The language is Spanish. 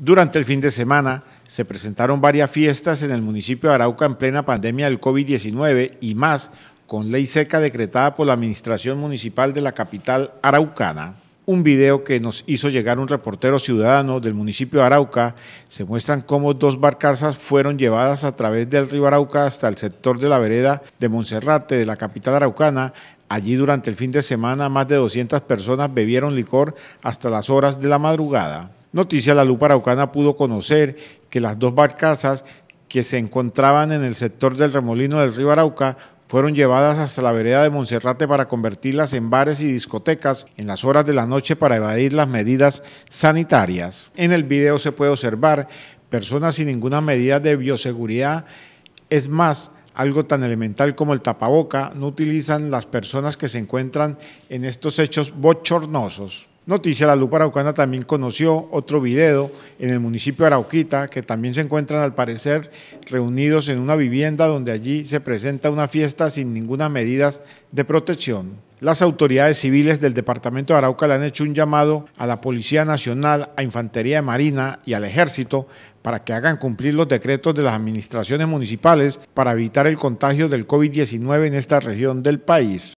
Durante el fin de semana se presentaron varias fiestas en el municipio de Arauca en plena pandemia del COVID-19 y más con ley seca decretada por la Administración Municipal de la capital araucana. Un video que nos hizo llegar un reportero ciudadano del municipio de Arauca se muestran cómo dos barcazas fueron llevadas a través del río Arauca hasta el sector de la vereda de Monserrate de la capital araucana Allí durante el fin de semana más de 200 personas bebieron licor hasta las horas de la madrugada. Noticia La Lupa Araucana pudo conocer que las dos barcazas que se encontraban en el sector del remolino del río Arauca fueron llevadas hasta la vereda de Monserrate para convertirlas en bares y discotecas en las horas de la noche para evadir las medidas sanitarias. En el video se puede observar personas sin ninguna medida de bioseguridad. Es más, algo tan elemental como el tapaboca no utilizan las personas que se encuentran en estos hechos bochornosos. Noticia La Lupa Araucana también conoció otro video en el municipio de Arauquita, que también se encuentran al parecer reunidos en una vivienda donde allí se presenta una fiesta sin ninguna medidas de protección. Las autoridades civiles del departamento de Arauca le han hecho un llamado a la Policía Nacional, a Infantería de Marina y al Ejército para que hagan cumplir los decretos de las administraciones municipales para evitar el contagio del COVID-19 en esta región del país.